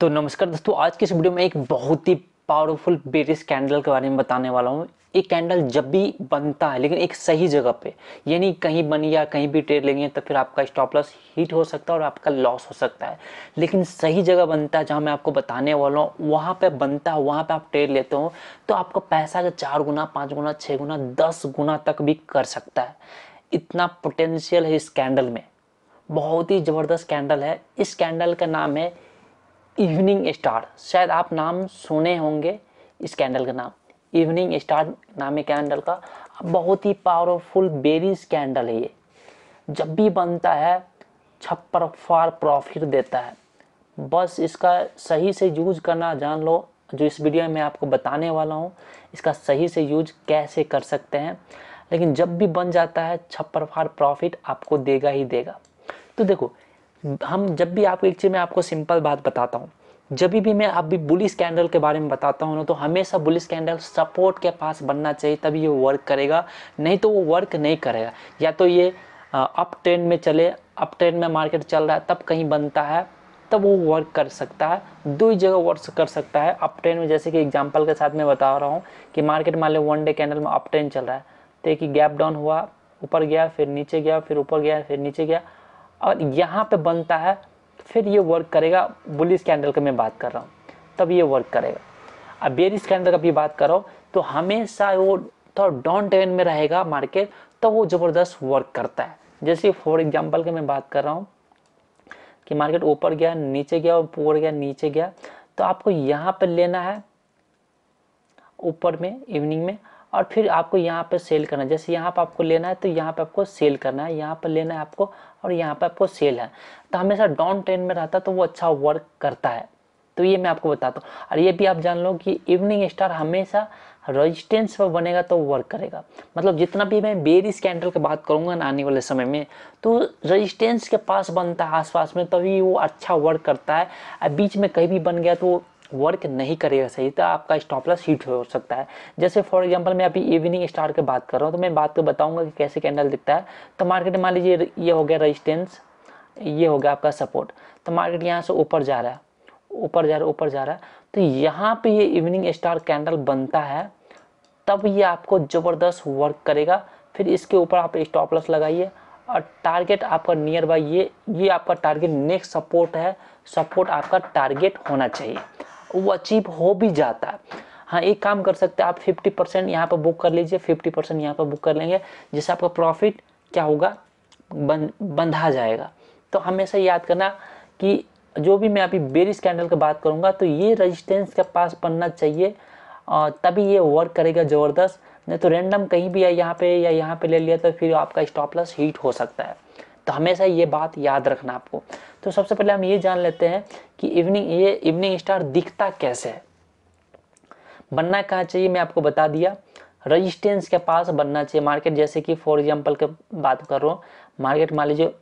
तो नमस्कार दोस्तों आज की इस वीडियो में एक बहुत ही पावरफुल बेरिस कैंडल के बारे में बताने वाला हूँ ये कैंडल जब भी बनता है लेकिन एक सही जगह पे यानी कहीं बनी या कहीं भी ट्रेड लेंगे तो फिर आपका स्टॉप लॉस हिट हो सकता है और आपका लॉस हो सकता है लेकिन सही जगह बनता है जहाँ मैं आपको बताने वाला हूँ वहाँ पे बनता है वहाँ पे आप ट्रेड लेते हो तो आपका पैसा का चार गुना पाँच गुना छः गुना दस गुना तक भी कर सकता है इतना पोटेंशियल है इस कैंडल में बहुत ही ज़बरदस्त कैंडल है इस कैंडल का नाम है इवनिंग स्टार शायद आप नाम सुने होंगे इस कैंडल का नाम इवनिंग स्टार नाम है कैंडल का बहुत ही पावरफुल बेरी कैंडल है ये जब भी बनता है छप्पर फार प्रॉफिट देता है बस इसका सही से यूज करना जान लो जो इस वीडियो में आपको बताने वाला हूँ इसका सही से यूज कैसे कर सकते हैं लेकिन जब भी बन जाता है छप्पर फार प्रॉफिट आपको देगा ही देगा तो देखो हम जब भी आपको एक चीज़ मैं आपको सिंपल बात बताता हूँ जब भी मैं अभी बुली स्कैंडल के बारे में बताता हूँ ना तो हमेशा बुली स्कैंडल सपोर्ट के पास बनना चाहिए तभी ये वर्क करेगा नहीं तो वो वर्क नहीं करेगा या तो ये अप ट्रेंड में चले अप ट्रेंड में मार्केट चल रहा है तब कहीं बनता है तब वो वर्क कर सकता है दो ही जगह वर्क कर सकता है अप ट्रेंड में जैसे कि एग्जाम्पल के साथ मैं बता रहा हूँ कि मार्केट मान लो वन डे कैंडल में अप ट्रेंड चल रहा है तो एक गैप डाउन हुआ ऊपर गया फिर नीचे गया फिर ऊपर गया फिर नीचे गया और यहाँ पे बनता है फिर ये वर्क करेगा बुलिस कैंडल की मैं बात कर रहा हूँ तब ये वर्क करेगा अब बेरिस कैंडल का भी बात करो तो हमेशा वो थोड़ा डाउन ट्रेन में रहेगा मार्केट तो वो ज़बरदस्त वर्क करता है जैसे फॉर एग्जाम्पल की मैं बात कर रहा हूँ कि मार्केट ऊपर गया नीचे गया ऊपर गया नीचे गया तो आपको यहाँ पर लेना है ऊपर में इवनिंग में और फिर आपको यहाँ पर सेल करना है जैसे यहाँ पर आपको लेना है तो यहाँ पर आपको सेल करना है यहाँ पर लेना है आपको और यहाँ पर आपको सेल है तो हमेशा डाउन ट्रेन में रहता तो वो अच्छा वर्क करता है तो ये मैं आपको बताता हूँ और ये भी आप जान लो कि इवनिंग स्टार हमेशा रेजिस्टेंस पर बनेगा तो वर्क करेगा मतलब जितना भी मैं बेरिस कैंडल की बात करूँगा ना आने वाले समय में तो रेजिस्टेंस के पास बनता है आसपास में तभी वो अच्छा वर्क करता है बीच में कहीं भी बन गया तो वर्क नहीं करेगा सही तो आपका स्टॉप लॉस हिट हो सकता है जैसे फॉर एग्जांपल मैं अभी इवनिंग स्टार की बात कर रहा हूँ तो मैं बात को तो बताऊंगा कि कैसे कैंडल दिखता है तो मार्केट मान लीजिए ये हो गया रजिस्टेंस ये हो गया आपका सपोर्ट तो मार्केट यहाँ से ऊपर जा रहा है ऊपर जा रहा है ऊपर जा रहा है तो यहाँ पर ये इवनिंग स्टार कैंडल बनता है तब ये आपको ज़बरदस्त वर्क करेगा फिर इसके ऊपर आप स्टॉप लॉस लगाइए और टारगेट आपका नियर बाई ये ये आपका टारगेट नेक्स्ट सपोर्ट है सपोर्ट आपका टारगेट होना चाहिए वो अचीव हो भी जाता है हाँ एक काम कर सकते हैं आप 50 परसेंट यहाँ पर बुक कर लीजिए 50 परसेंट यहाँ पर बुक कर लेंगे जिससे आपका प्रॉफिट क्या होगा बन बंधा जाएगा तो हमेशा याद करना कि जो भी मैं अभी बेरिस कैंडल की बात करूँगा तो ये रजिस्टेंस के पास बनना चाहिए और तभी ये वर्क करेगा ज़बरदस्त नहीं तो रैंडम कहीं भी है यहाँ पे या यहाँ पे ले लिया तो फिर आपका स्टॉप लॉस हीट हो सकता है तो हमेशा ये बात याद रखना आपको तो सबसे पहले हम ये जान लेते हैं कि इवनिंग ये इवनिंग स्टार दिखता कैसे है बनना कहाँ चाहिए मैं आपको बता दिया रजिस्टेंस के पास बनना चाहिए मार्केट जैसे कि फॉर एग्जाम्पल के बात कर रहा हूँ मार्केट मान लीजिए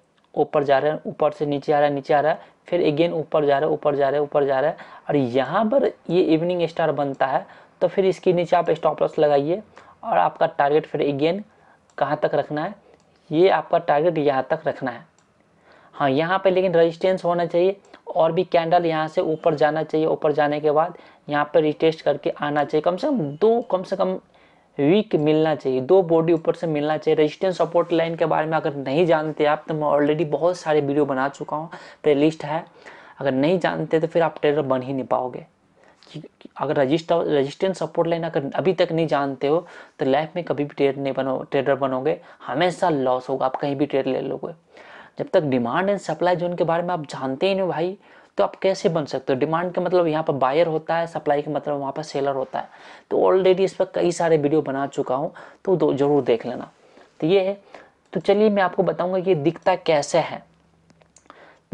ऊपर जा रहा है ऊपर से नीचे आ रहा है नीचे आ रहा है फिर अगेन ऊपर जा रहा है ऊपर जा रहा है ऊपर जा रहा है और यहाँ पर ये इवनिंग स्टार बनता है तो फिर इसके नीचे आप स्टॉप लॉस लगाइए और आपका टारगेट फिर अगेन कहाँ तक रखना है ये आपका टारगेट यहाँ तक रखना है हाँ यहाँ पे लेकिन रजिस्टेंस होना चाहिए और भी कैंडल यहाँ से ऊपर जाना चाहिए ऊपर जाने के बाद यहाँ पर रिटेस्ट करके आना चाहिए कम से कम दो कम से कम वीक मिलना चाहिए दो बॉडी ऊपर से मिलना चाहिए रेजिस्टेंस सपोर्ट लाइन के बारे में अगर नहीं जानते आप तो मैं ऑलरेडी बहुत सारे वीडियो बना चुका हूँ प्ले लिस्ट है अगर नहीं जानते तो फिर आप ट्रेडर बन ही नहीं पाओगे अगर रजिस्टर रजिस्टेंस सपोर्ट लाइन अगर अभी तक नहीं जानते हो तो लाइफ में कभी भी ट्रेड नहीं बनो ट्रेडर बनोगे हमेशा लॉस होगा आप कहीं भी ट्रेड ले लोगे जब तक डिमांड एंड सप्लाई जोन के बारे में आप जानते ही नहीं भाई तो आप कैसे बन सकते हो डिमांड का मतलब यहाँ पर बायर होता है सप्लाई का मतलब वहाँ पर सेलर होता है तो ऑलरेडी इस पर कई सारे वीडियो बना चुका हूँ तो ज़रूर देख लेना तो ये है तो चलिए मैं आपको बताऊँगा कि दिखता कैसे है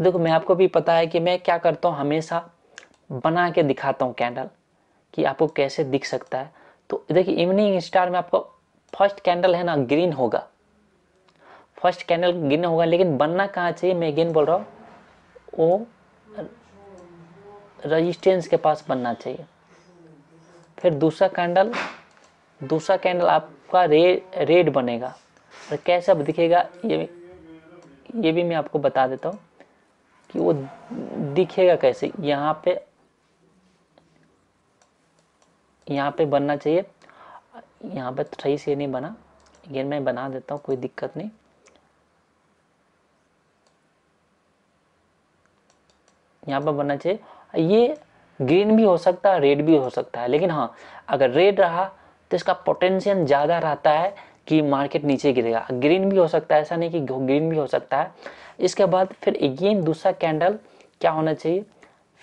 देखो मैं आपको भी पता है कि मैं क्या करता हूँ हमेशा बना के दिखाता हूँ कैंडल कि आपको कैसे दिख सकता है तो देखिए इवनिंग स्टार में आपका फर्स्ट कैंडल है ना ग्रीन होगा फर्स्ट कैंडल ग्रीन होगा लेकिन बनना कहाँ चाहिए मैं अगेन बोल रहा हूँ वो रजिस्टेंस के पास बनना चाहिए फिर दूसरा कैंडल दूसरा कैंडल आपका रे, रेड बनेगा और कैसा दिखेगा ये ये भी मैं आपको बता देता हूँ कि वो दिखेगा कैसे यहाँ पे यहाँ पे बनना चाहिए यहाँ पे सही से नहीं बना अगेन मैं बना देता हूँ कोई दिक्कत नहीं यहाँ पर बनना चाहिए ये ग्रीन भी हो सकता है रेड भी हो सकता है लेकिन हाँ अगर रेड रहा तो इसका पोटेंशियल ज़्यादा रहता है कि मार्केट नीचे गिरेगा ग्रीन भी हो सकता है ऐसा नहीं कि ग्रीन भी हो सकता है इसके बाद फिर अगेन दूसरा कैंडल क्या होना चाहिए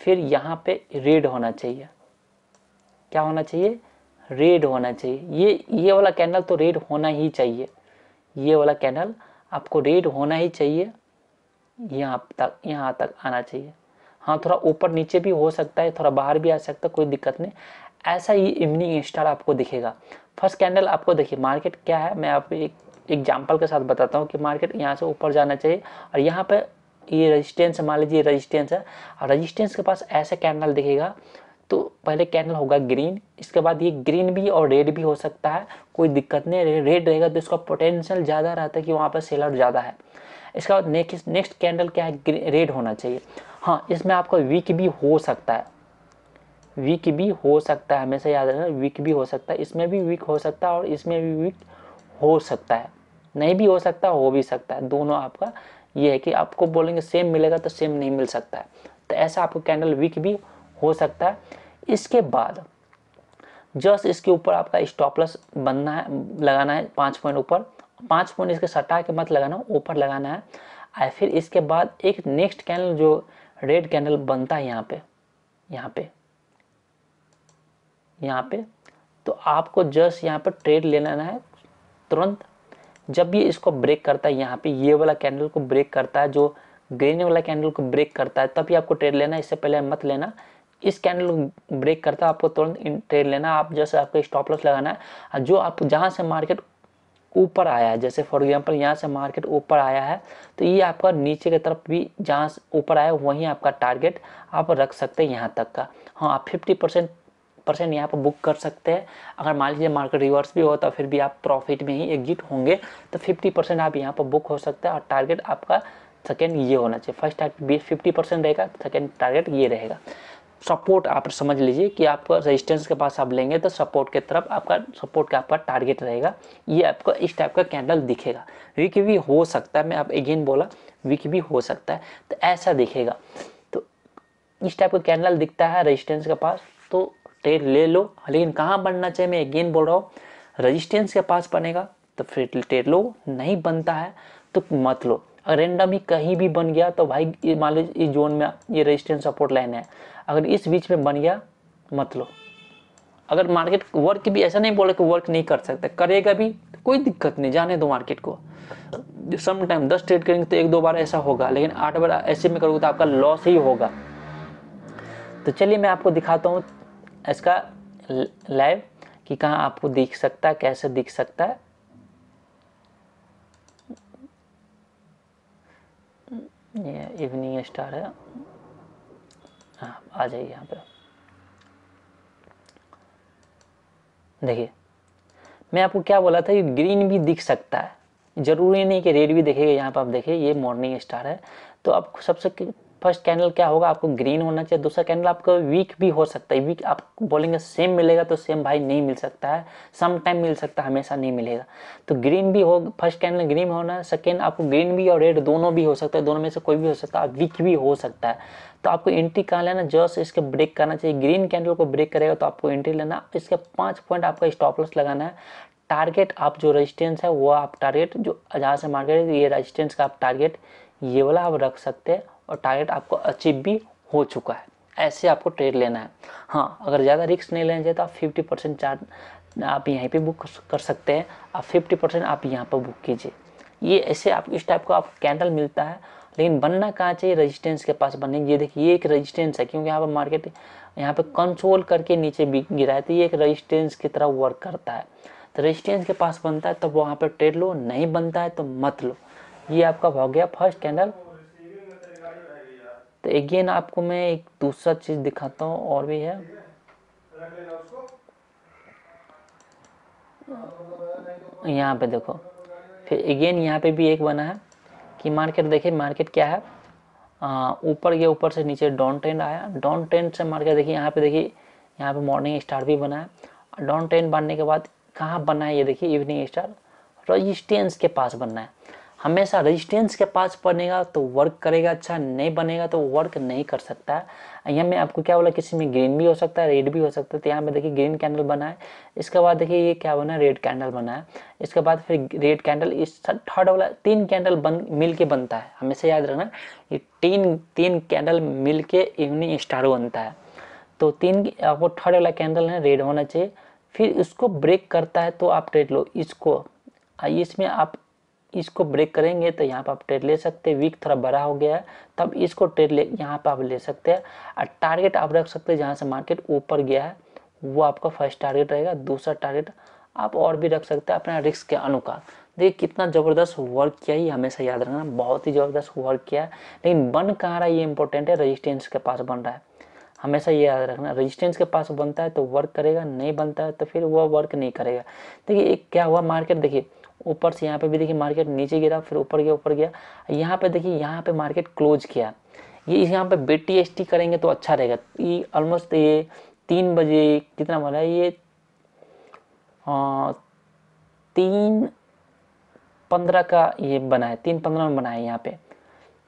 फिर यहाँ पे रेड होना चाहिए क्या होना चाहिए रेड होना चाहिए ये ये वाला कैंडल तो रेड होना ही चाहिए ये वाला कैंडल आपको रेड होना ही चाहिए यहाँ तक यहाँ तक आना चाहिए हाँ थोड़ा ऊपर नीचे भी हो सकता है थोड़ा बाहर भी आ सकता है कोई दिक्कत नहीं ऐसा ही इवनिंग स्टार आपको दिखेगा फर्स्ट कैंडल आपको देखिए मार्केट क्या है मैं आपको एक एग्जाम्पल के साथ बताता हूँ कि मार्केट यहाँ से ऊपर जाना चाहिए और यहाँ पर ये रजिस्टेंस मान लीजिए रजिस्टेंस है और रजिस्टेंस के पास ऐसा कैंडल दिखेगा तो पहले कैंडल होगा ग्रीन इसके बाद ये ग्रीन भी और रेड भी हो सकता है कोई दिक्कत नहीं रे, रेड रहेगा तो इसका पोटेंशियल ज़्यादा रहता है कि वहाँ पर सेलर ज़्यादा है इसके बाद नेक्स्ट नेक्स्ट कैंडल क्या है रेड होना चाहिए हाँ इसमें आपका वीक भी हो सकता है वीक भी हो सकता है हमेशा याद रखना वीक भी हो सकता है इसमें भी वीक हो सकता है और इसमें भी वीक हो सकता है नहीं भी हो सकता हो भी सकता है दोनों आपका ये है कि आपको बोलेंगे सेम मिलेगा तो सेम नहीं मिल सकता है तो ऐसा आपको कैंडल वीक भी हो सकता है इसके बाद जस्ट इसके ऊपर आपका स्टॉप लॉस बनना है लगाना है पाँच पॉइंट ऊपर पाँच पॉइंट इसके सटा के मत लगाना ऊपर लगाना है और फिर इसके बाद एक नेक्स्ट कैंडल जो रेड कैंडल बनता है यहाँ पे यहाँ पे यहाँ पे तो आपको जस्ट यहाँ पर ट्रेड ले लेना है तुरंत जब ये इसको ब्रेक करता है यहाँ पे ये वाला कैंडल को ब्रेक करता है जो ग्रीन वाला कैंडल को ब्रेक करता है तब ये आपको ट्रेड लेना है इससे पहले मत लेना इस कैंडल ब्रेक करता है आपको तुरंत ट्रेड लेना आप जैसे आपको स्टॉप लॉस लगाना है जो आप जहाँ से मार्केट ऊपर आया है जैसे फॉर एग्जांपल यहाँ से मार्केट ऊपर आया है तो ये आपका नीचे की तरफ भी जहाँ ऊपर आया वहीं आपका टारगेट आप रख सकते हैं यहाँ तक का हाँ आप फिफ्टी परसेंट परसेंट यहाँ पर बुक कर सकते हैं अगर मान लीजिए मार्केट रिवर्स भी हो तो फिर भी आप प्रॉफिट में ही एग्जिट होंगे तो फिफ्टी परसेंट आप यहाँ पर बुक हो सकते हैं और टारगेट आपका सेकेंड ये होना चाहिए फर्स्ट टारगेट फिफ्टी परसेंट रहेगा सेकेंड टारगेट ये रहेगा सपोर्ट आप समझ लीजिए कि आपका रेजिस्टेंस के पास आप लेंगे तो सपोर्ट के तरफ आपका सपोर्ट का आपका टारगेट रहेगा ये आपको इस टाइप का कैंडल दिखेगा वीक भी हो सकता है मैं आप अगेन बोला वीक भी हो सकता है तो ऐसा दिखेगा तो इस टाइप का कैंडल दिखता है रजिस्टेंस के पास तो ट्रेड ले लो लेकिन कहाँ बनना चाहिए मैं अगेन बोल रहा हूँ रजिस्टेंस के पास बनेगा तो फिर ट्रेड लो नहीं बनता है तो मत लो रेंडम ही कहीं भी बन गया तो भाई मान लीजिए इस जोन में ये रेजिस्टेंस सपोर्ट लाइन है अगर इस बीच में बन गया मत लो अगर मार्केट वर्क भी ऐसा नहीं बोला कि वर्क नहीं कर सकता करेगा भी तो कोई दिक्कत नहीं जाने दो मार्केट को सम टाइम दस ट्रेड करेंगे तो एक दो बार ऐसा होगा लेकिन आठ बार ऐसे में करोगे तो आपका लॉस ही होगा तो चलिए मैं आपको दिखाता हूँ इसका लाइव कि कहाँ आपको दिख सकता है कैसे दिख सकता है ये इवनिंग स्टार है हाँ आ जाइए यहाँ पे देखिए मैं आपको क्या बोला था ये ग्रीन भी दिख सकता है ज़रूरी नहीं कि रेड भी देखेगा यहाँ पर आप देखिए ये मॉर्निंग स्टार है तो आप सबसे फर्स्ट कैंडल क्या होगा आपको ग्रीन होना चाहिए दूसरा कैंडल आपको वीक भी हो सकता है वीक आप बोलेंगे सेम मिलेगा तो सेम भाई नहीं मिल सकता है सम टाइम मिल सकता है हमेशा नहीं मिलेगा तो ग्रीन भी हो फर्स्ट कैंडल ग्रीन होना सेकेंड आपको ग्रीन भी और रेड दोनों भी हो सकता है दोनों में से कोई भी हो सकता है वीक भी हो सकता है तो आपको एंट्री कहाँ लेना जस्ट इसके ब्रेक करना चाहिए ग्रीन कैंडल को ब्रेक करेगा तो आपको एंट्री लेना इसके पाँच पॉइंट आपका स्टॉप लॉस लगाना है टारगेट आप जो रजिस्टेंस है वो आप टारगेट जो जहाँ से मार्केट ये रजिस्टेंस का आप टारगेट ये वाला आप रख सकते हैं और टारगेट आपको अचीव भी हो चुका है ऐसे आपको ट्रेड लेना है हाँ अगर ज़्यादा रिस्क नहीं लेना चाहिए तो आप फिफ्टी परसेंट चार्ज आप यहीं पे बुक कर सकते हैं आप फिफ्टी परसेंट आप यहाँ पर बुक कीजिए ये ऐसे आप इस टाइप का आप कैंडल मिलता है लेकिन बनना कहाँ चाहिए रेजिस्टेंस के पास बनेंगे ये देखिए ये एक रेजिस्टेंस है क्योंकि यहाँ पर मार्केट यहाँ पर कंट्रोल करके नीचे गिरा है तो ये एक रजिस्टेंस की तरह वर्क करता है तो रजिस्टेंस के पास बनता है तो वहाँ पर ट्रेड लो नहीं बनता है तो मत लो ये आपका हो गया फर्स्ट कैंडल तो अगेन आपको मैं एक दूसरा चीज़ दिखाता हूँ और भी है यहाँ पे देखो फिर अगेन यहाँ पे भी एक बना है कि मार्केट देखिए मार्केट क्या है ऊपर गया ऊपर से नीचे डाउन ट्रेंड आया डाउन ट्रेंड से मार्केट देखिए यहाँ पे देखिए यहाँ पे मॉर्निंग स्टार भी बना है डाउन ट्रेंड बनने के बाद कहाँ बना है ये देखिए इवनिंग स्टार रजिस्टेंस के पास बनना है हमेशा रेजिस्टेंस के पास बनेगा तो वर्क करेगा अच्छा नहीं बनेगा तो वर्क नहीं कर सकता है यहाँ मैं आपको क्या बोला किसी में ग्रीन भी हो सकता है रेड भी हो सकता है तो यहाँ पे देखिए ग्रीन कैंडल बना है इसके बाद देखिए ये क्या बना है रेड कैंडल बना है इसके बाद फिर रेड कैंडल इस थर्ड वाला तीन कैंडल बन मिल के बनता है हमेशा याद रखना ये तीन तीन कैंडल मिल के इवनिंग स्टार बनता है तो तीन आपको थर्ड वाला कैंडल है रेड होना चाहिए फिर इसको ब्रेक करता है तो आप रेड लो इसको इसमें आप इसको ब्रेक करेंगे तो यहाँ पर आप ट्रेड ले सकते हैं वीक थोड़ा बड़ा हो गया है तब इसको ट्रेड ले यहाँ पर आप ले सकते हैं और टारगेट आप रख सकते हैं जहाँ से मार्केट ऊपर गया है वो आपका फर्स्ट टारगेट रहेगा दूसरा टारगेट आप और भी रख सकते हैं अपना रिस्क के अनुकार देखिए कितना ज़बरदस्त वर्क किया ही हमेशा याद रखना बहुत ही ज़बरदस्त वर्क किया है लेकिन बन कहाँ रहा है ये इंपॉर्टेंट है रजिस्टेंस के पास बन रहा है हमेशा ये याद रखना रेजिस्टेंस के पास बनता है तो वर्क करेगा नहीं बनता है तो फिर वह वर्क नहीं करेगा देखिए एक क्या हुआ मार्केट देखिए ऊपर से यहाँ पे भी देखिए मार्केट नीचे गिरा फिर ऊपर गया ऊपर गया यहाँ पे देखिए यहाँ पे मार्केट क्लोज किया ये यहाँ पे बी एस टी करेंगे तो अच्छा रहेगा ये ऑलमोस्ट ये तीन बजे कितना बोला ये आ, तीन पंद्रह का ये बना है तीन पंद्रह में बना है यहाँ पे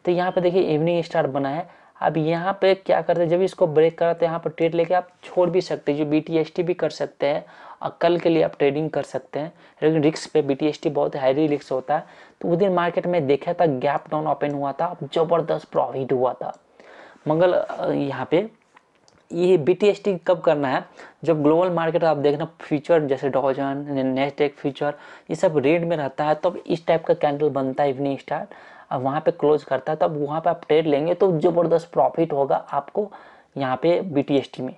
तो यहाँ पे देखिए इवनिंग स्टार बना है अब यहाँ पे क्या करते हैं जब इसको ब्रेक करा तो यहाँ पर ट्रेड लेके आप छोड़ भी सकते हैं जो बी टी एस टी भी कर सकते हैं कल के लिए आप ट्रेडिंग कर सकते हैं लेकिन रिक्स पे बी बहुत हाईली रिक्स होता है तो उस दिन मार्केट में देखा था गैप डाउन ओपन हुआ था ज़बरदस्त प्रॉफिट हुआ था मगर यहाँ पे ये बी कब करना है जब ग्लोबल मार्केट आप देखना फ्यूचर जैसे डॉजन नेस्टेक फ्यूचर ये सब रेड में रहता है तब तो इस टाइप का कैंडल बनता है इवनिंग स्टार अब वहाँ पे क्लोज करता है तब तो वहाँ पे आप ट्रेड लेंगे तो ज़बरदस्त प्रॉफिट होगा आपको यहाँ पे बी में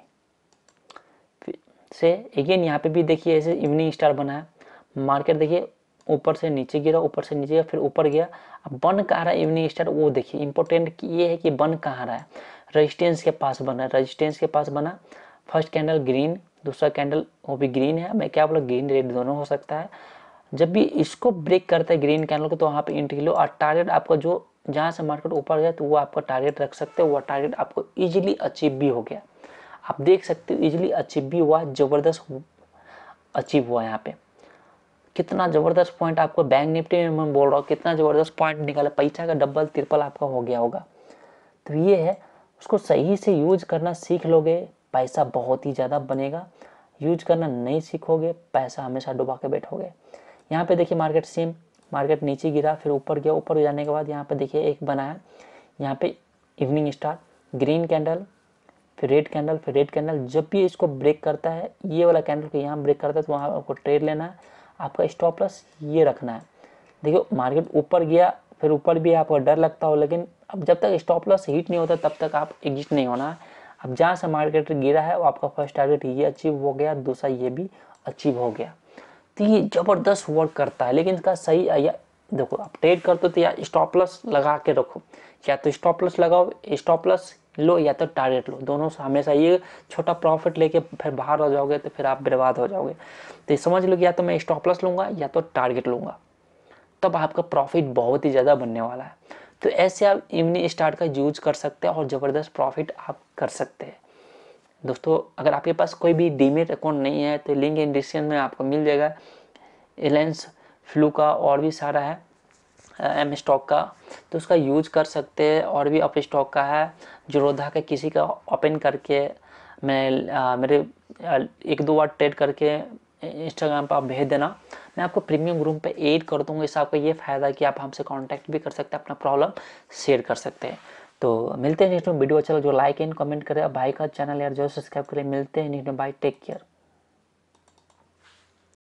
से अगेन यहाँ पे भी देखिए ऐसे इवनिंग स्टार बना है मार्केट देखिए ऊपर से नीचे गिरा ऊपर से नीचे फिर ऊपर गया अब बन कहाँ रहा है इवनिंग स्टार वो देखिए इंपॉर्टेंट ये है कि बन कहाँ रहा है रजिस्टेंस के पास बना है रजिस्टेंस के पास बना फर्स्ट कैंडल ग्रीन दूसरा कैंडल वो भी ग्रीन है मैं क्या बोला ग्रीन रेड दोनों हो सकता है जब भी इसको ब्रेक करता है ग्रीन कैंडल को तो वहाँ पर इंट्री लो और टारगेट आपका जो जहाँ से मार्केट ऊपर गया तो वो आपका टारगेट रख सकते हो वो टारगेट आपको ईजिली अचीव भी हो गया आप देख सकते हो इजिली अचीव भी हुआ ज़बरदस्त अचीव हुआ यहाँ पे कितना ज़बरदस्त पॉइंट आपको बैंक निफ्टी में मैं बोल रहा हूँ कितना ज़बरदस्त पॉइंट निकाला पैसा का डबल ट्रिपल आपका हो गया होगा तो ये है उसको सही से यूज करना सीख लोगे पैसा बहुत ही ज़्यादा बनेगा यूज करना नहीं सीखोगे पैसा हमेशा डुबा के बैठोगे यहाँ पे देखिए मार्केट सेम मार्केट नीचे गिरा फिर ऊपर गया ऊपर जाने के बाद यहाँ पे देखिए एक बनाया यहाँ पे इवनिंग स्टार ग्रीन कैंडल फिर रेड कैंडल फिर रेड कैंडल जब भी इसको ब्रेक करता है ये वाला कैंडल को यहाँ ब्रेक करता है तो वहाँ आपको ट्रेड लेना है आपका स्टॉप लॉस ये रखना है देखियो मार्केट ऊपर गया फिर ऊपर भी आपको डर लगता हो लेकिन अब जब तक स्टॉप लॉस हीट नहीं होता तब तक आप एग्जिट नहीं होना है अब जहाँ से मार्केट गिरा है वो आपका फर्स्ट टारगेट ये अचीव हो गया दूसरा ये भी अचीव हो गया तो ये ज़बरदस्त वर्क करता है लेकिन इसका सही या देखो आप ट्रेड करते हो तो या स्टॉप लॉस लगा के रखो या तो स्टॉप लॉस लगाओ स्टॉप लॉस लो या तो टारगेट लो दोनों से हमेशा ये छोटा प्रॉफिट लेके फिर बाहर हो जाओगे तो फिर आप बर्बाद हो जाओगे तो समझ लो कि या तो मैं स्टॉप लॉस लूँगा या तो टारगेट लूँगा तब आपका प्रॉफिट बहुत ही ज़्यादा बनने वाला है तो ऐसे आप इवनिंग स्टार्ट का यूज कर सकते हैं और ज़बरदस्त प्रॉफिट आप कर सकते हैं दोस्तों अगर आपके पास कोई भी डीमेट अकाउंट नहीं है तो लिंक इन डिस्क्रिप्शन में आपको मिल जाएगा रिलायंस फ्लू का और भी सारा है एम स्टॉक का तो उसका यूज कर सकते हैं और भी अप स्टॉक का है रोधा के किसी का ओपन करके मैं आ, मेरे एक दो बार ट्रेड करके इंस्टाग्राम पर आप भेज देना मैं आपको प्रीमियम रूम पे ऐड कर दूंगा इससे आपका ये फ़ायदा है कि आप हमसे कांटेक्ट भी कर सकते हैं अपना प्रॉब्लम शेयर कर सकते हैं तो मिलते हैं नेक्स्ट में वीडियो अच्छा जो लाइक एंड कमेंट करें बाई भाई का चैनल यार जो सब्सक्राइब करें मिलते हैं नेक्स्ट में बाय टेक केयर